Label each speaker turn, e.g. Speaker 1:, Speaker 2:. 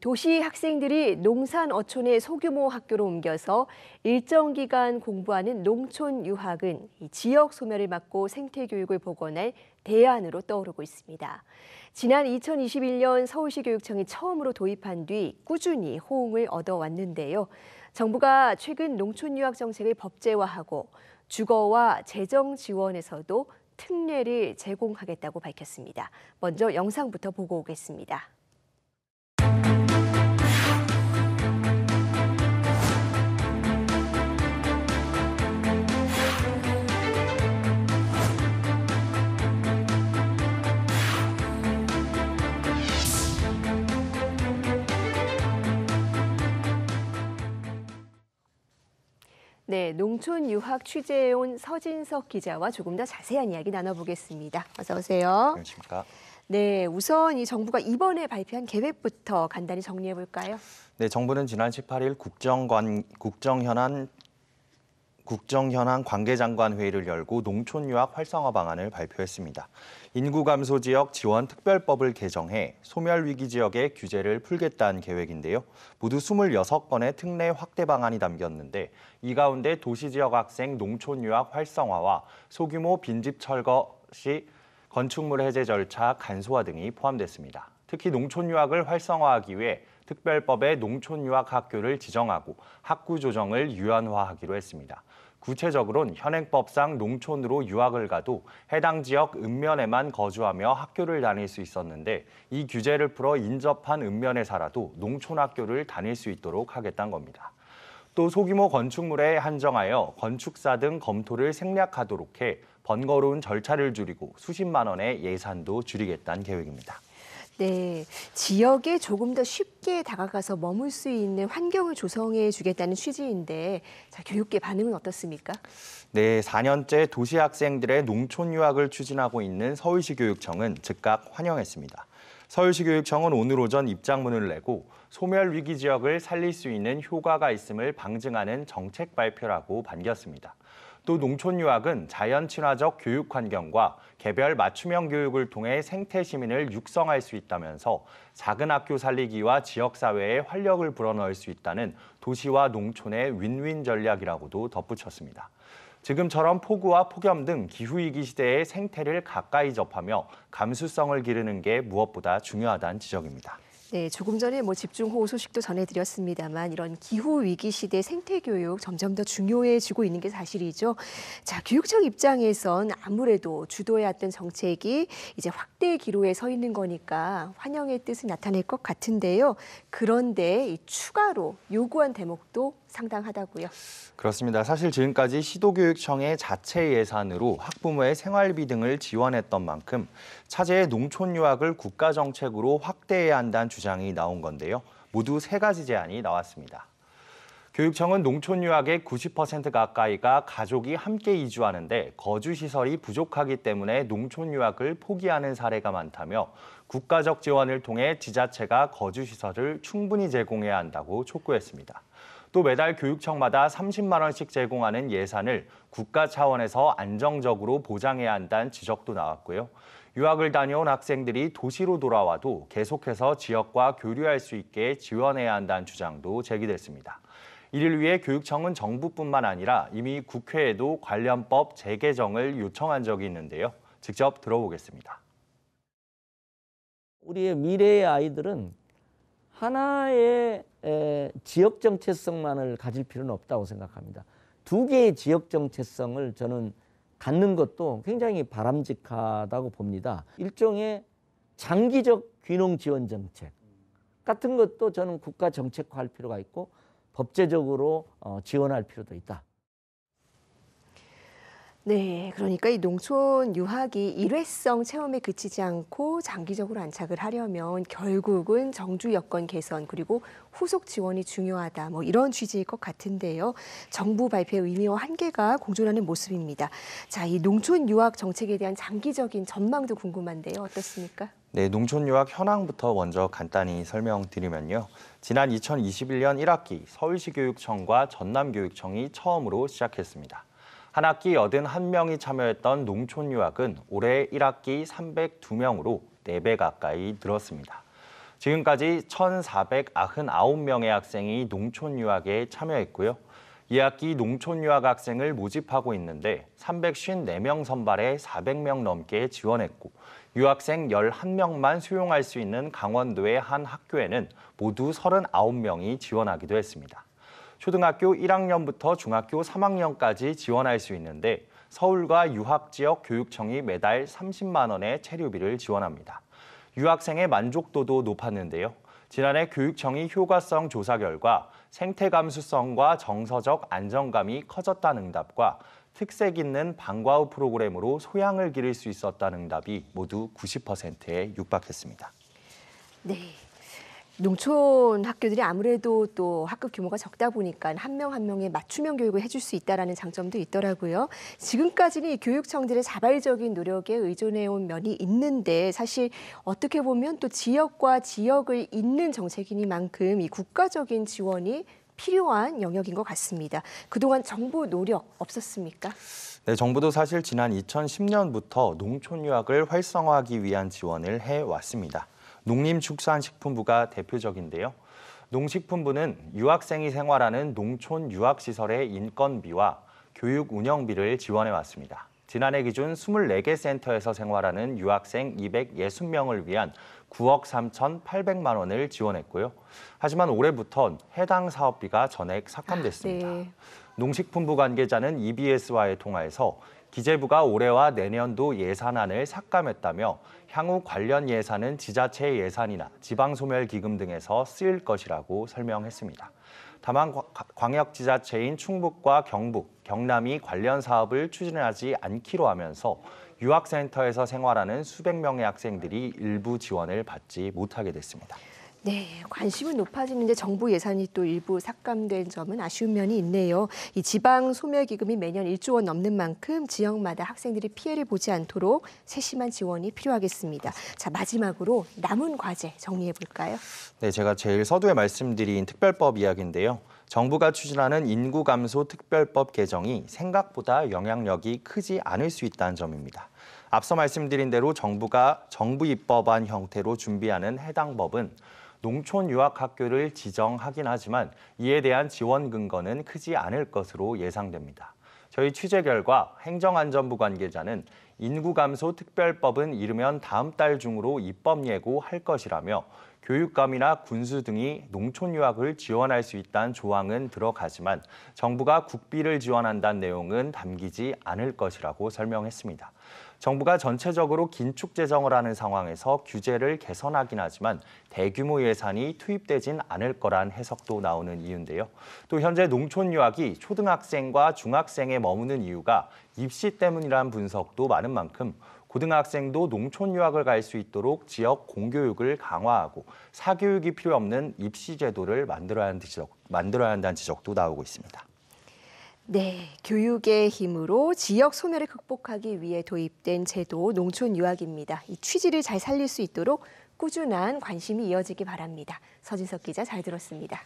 Speaker 1: 도시 학생들이 농산 어촌의 소규모 학교로 옮겨서 일정 기간 공부하는 농촌 유학은 지역 소멸을 막고 생태 교육을 복원할 대안으로 떠오르고 있습니다. 지난 2021년 서울시 교육청이 처음으로 도입한 뒤 꾸준히 호응을 얻어왔는데요. 정부가 최근 농촌 유학 정책을 법제화하고 주거와 재정 지원에서도 특례를 제공하겠다고 밝혔습니다. 먼저 영상부터 보고 오겠습니다. 네, 농촌 유학 취재해 온 서진석 기자와 조금 더 자세한 이야기 나눠보겠습니다. 어서 오세요.
Speaker 2: 안녕하십니까.
Speaker 1: 네, 우선 이 정부가 이번에 발표한 계획부터 간단히 정리해 볼까요?
Speaker 2: 네, 정부는 지난 18일 국정관 국정 현안 국정현황 관계장관 회의를 열고 농촌유학 활성화 방안을 발표했습니다. 인구 감소 지역 지원 특별법을 개정해 소멸 위기 지역의 규제를 풀겠다는 계획인데요. 모두 26건의 특례 확대 방안이 담겼는데 이 가운데 도시 지역 학생 농촌유학 활성화와 소규모 빈집 철거 시 건축물 해제 절차 간소화 등이 포함됐습니다. 특히 농촌유학을 활성화하기 위해 특별법에 농촌유학 학교를 지정하고 학구 조정을 유연화하기로 했습니다. 구체적으로는 현행법상 농촌으로 유학을 가도 해당 지역 읍면에만 거주하며 학교를 다닐 수 있었는데 이 규제를 풀어 인접한 읍면에 살아도 농촌 학교를 다닐 수 있도록 하겠다는 겁니다. 또 소규모 건축물에 한정하여 건축사 등 검토를 생략하도록 해 번거로운 절차를 줄이고 수십만 원의 예산도 줄이겠다는 계획입니다.
Speaker 1: 네, 지역에 조금 더 쉽게 다가가서 머물 수 있는 환경을 조성해 주겠다는 취지인데 자, 교육계 반응은 어떻습니까?
Speaker 2: 네, 4년째 도시 학생들의 농촌 유학을 추진하고 있는 서울시 교육청은 즉각 환영했습니다. 서울시 교육청은 오늘 오전 입장문을 내고 소멸 위기 지역을 살릴 수 있는 효과가 있음을 방증하는 정책 발표라고 반겼습니다. 또 농촌 유학은 자연 친화적 교육 환경과 개별 맞춤형 교육을 통해 생태 시민을 육성할 수 있다면서 작은 학교 살리기와 지역사회에 활력을 불어넣을 수 있다는 도시와 농촌의 윈윈 전략이라고도 덧붙였습니다. 지금처럼 폭우와 폭염 등 기후위기 시대의 생태를 가까이 접하며 감수성을 기르는 게 무엇보다 중요하다는 지적입니다.
Speaker 1: 네, 조금 전에 뭐 집중호우 소식도 전해드렸습니다만 이런 기후 위기 시대 생태 교육 점점 더 중요해지고 있는 게 사실이죠. 자, 교육청 입장에선 아무래도 주도해왔던 정책이 이제 확대 기로에 서 있는 거니까 환영의 뜻을 나타낼 것 같은데요. 그런데 이 추가로 요구한 대목도 상당하다고요.
Speaker 2: 그렇습니다. 사실 지금까지 시도교육청의 자체 예산으로 학부모의 생활비 등을 지원했던 만큼 차제의 농촌 유학을 국가 정책으로 확대해야 한다는 주장이 나온 건데요. 모두 세 가지 제안이 나왔습니다. 교육청은 농촌 유학의 90% 가까이가 가족이 함께 이주하는데 거주 시설이 부족하기 때문에 농촌 유학을 포기하는 사례가 많다며 국가적 지원을 통해 지자체가 거주 시설을 충분히 제공해야 한다고 촉구했습니다. 또 매달 교육청마다 30만 원씩 제공하는 예산을 국가 차원에서 안정적으로 보장해야 한다는 지적도 나왔고요. 유학을 다녀온 학생들이 도시로 돌아와도 계속해서 지역과 교류할 수 있게 지원해야 한다는 주장도 제기됐습니다. 이를 위해 교육청은 정부뿐만 아니라 이미 국회에도 관련법 재개정을 요청한 적이 있는데요. 직접 들어보겠습니다.
Speaker 1: 우리의 미래의 아이들은 하나의 지역 정체성만을 가질 필요는 없다고 생각합니다. 두 개의 지역 정체성을 저는 갖는 것도 굉장히 바람직하다고 봅니다. 일종의 장기적 귀농 지원 정책 같은 것도 저는 국가 정책화할 필요가 있고 법제적으로 어, 지원할 필요도 있다. 네, 그러니까 이 농촌 유학이 일회성 체험에 그치지 않고 장기적으로 안착을 하려면 결국은 정주 여건 개선 그리고 후속 지원이 중요하다. 뭐 이런 취지일 것 같은데요. 정부 발표의 의미와 한계가 공존하는 모습입니다. 자, 이 농촌 유학 정책에 대한 장기적인 전망도 궁금한데요. 어떻습니까?
Speaker 2: 네, 농촌 유학 현황부터 먼저 간단히 설명드리면요. 지난 2021년 1학기 서울시교육청과 전남교육청이 처음으로 시작했습니다. 한 학기 81명이 참여했던 농촌 유학은 올해 1학기 302명으로 4배 가까이 늘었습니다. 지금까지 1,499명의 학생이 농촌 유학에 참여했고요. 2학기 농촌 유학 학생을 모집하고 있는데 354명 선발에 400명 넘게 지원했고 유학생 11명만 수용할 수 있는 강원도의 한 학교에는 모두 39명이 지원하기도 했습니다. 초등학교 1학년부터 중학교 3학년까지 지원할 수 있는데 서울과 유학 지역 교육청이 매달 30만 원의 체류비를 지원합니다. 유학생의 만족도도 높았는데요. 지난해 교육청이 효과성 조사 결과 생태 감수성과 정서적 안정감이 커졌다는 응답과 특색 있는 방과 후 프로그램으로 소양을 기를 수 있었다는 응답이 모두 90%에 육박했습니다.
Speaker 1: 네. 농촌 학교들이 아무래도 또 학급 규모가 적다 보니까 한 명 한 명에 맞춤형 교육을 해줄 수 있다는 장점도 있더라고요. 지금까지는 교육청들의 자발적인 노력에 의존해온 면이 있는데 사실 어떻게 보면 또 지역과 지역을 잇는 정책이니만큼 이 국가적인 지원이 필요한 영역인 것 같습니다. 그동안 정부 노력 없었습니까?
Speaker 2: 네, 정부도 사실 지난 2010년부터 농촌 유학을 활성화하기 위한 지원을 해왔습니다. 농림축산식품부가 대표적인데요. 농식품부는 유학생이 생활하는 농촌 유학시설의 인건비와 교육 운영비를 지원해 왔습니다. 지난해 기준 24개 센터에서 생활하는 유학생 260명을 위한 9억 3,800만 원을 지원했고요. 하지만 올해부터 해당 사업비가 전액 삭감됐습니다. 아, 네. 농식품부 관계자는 EBS와의 통화에서 기재부가 올해와 내년도 예산안을 삭감했다며 향후 관련 예산은 지자체 예산이나 지방소멸기금 등에서 쓰일 것이라고 설명했습니다. 다만 광역지자체인 충북과 경북, 경남이 관련 사업을 추진하지 않기로 하면서 유학센터에서 생활하는 수백 명의 학생들이 일부 지원을 받지 못하게 됐습니다. 네, 관심은
Speaker 1: 높아지는데 정부 예산이 또 일부 삭감된 점은 아쉬운 면이 있네요. 이 지방 소멸 기금이 매년 1조 원 넘는 만큼 지역마다 학생들이 피해를 보지 않도록 세심한 지원이 필요하겠습니다. 자, 마지막으로 남은 과제 정리해 볼까요?
Speaker 2: 네, 제가 제일 서두에 말씀드린 특별법 이야기인데요. 정부가 추진하는 인구 감소 특별법 개정이 생각보다 영향력이 크지 않을 수 있다는 점입니다. 앞서 말씀드린 대로 정부가 정부 입법안 형태로 준비하는 해당 법은 농촌 유학학교를 지정하긴 하지만 이에 대한 지원 근거는 크지 않을 것으로 예상됩니다. 저희 취재 결과 행정안전부 관계자는 인구 감소 특별법은 이르면 다음 달 중으로 입법 예고할 것이라며 교육감이나 군수 등이 농촌 유학을 지원할 수 있다는 조항은 들어가지만 정부가 국비를 지원한다는 내용은 담기지 않을 것이라고 설명했습니다. 정부가 전체적으로 긴축 재정을 하는 상황에서 규제를 개선하긴 하지만 대규모 예산이 투입되진 않을 거란 해석도 나오는 이유인데요. 또 현재 농촌 유학이 초등학생과 중학생에 머무는 이유가 입시 때문이라는 분석도 많은 만큼 고등학생도 농촌 유학을 갈 수 있도록 지역 공교육을 강화하고 사교육이 필요 없는 입시 제도를 만들어야, 한다는 지적도 나오고 있습니다.
Speaker 1: 네, 교육의 힘으로 지역 소멸을 극복하기 위해 도입된 제도 농촌 유학입니다. 이 취지를 잘 살릴 수 있도록 꾸준한 관심이 이어지기 바랍니다. 서진석 기자 잘 들었습니다.